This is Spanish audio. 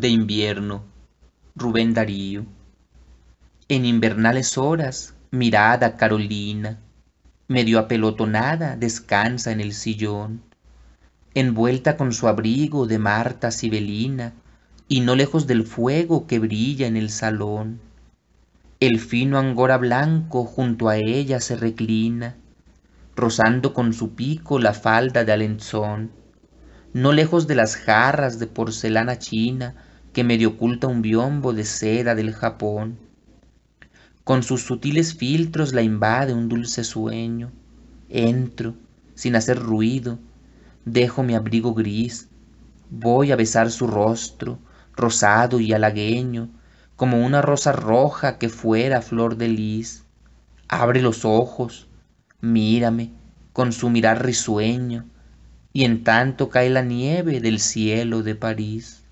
de invierno, Rubén Darío. En invernales horas, mirada Carolina, medio apelotonada, descansa en el sillón, envuelta con su abrigo de Marta Sibelina, y no lejos del fuego que brilla en el salón. El fino angora blanco junto a ella se reclina, rozando con su pico la falda de Alenzón, no lejos de las jarras de porcelana china que medio oculta un biombo de seda del Japón. Con sus sutiles filtros la invade un dulce sueño. Entro, sin hacer ruido, dejo mi abrigo gris, voy a besar su rostro, rosado y halagueño, como una rosa roja que fuera flor de lis. Abre los ojos, mírame, con su mirar risueño, y en tanto cae la nieve del cielo de París.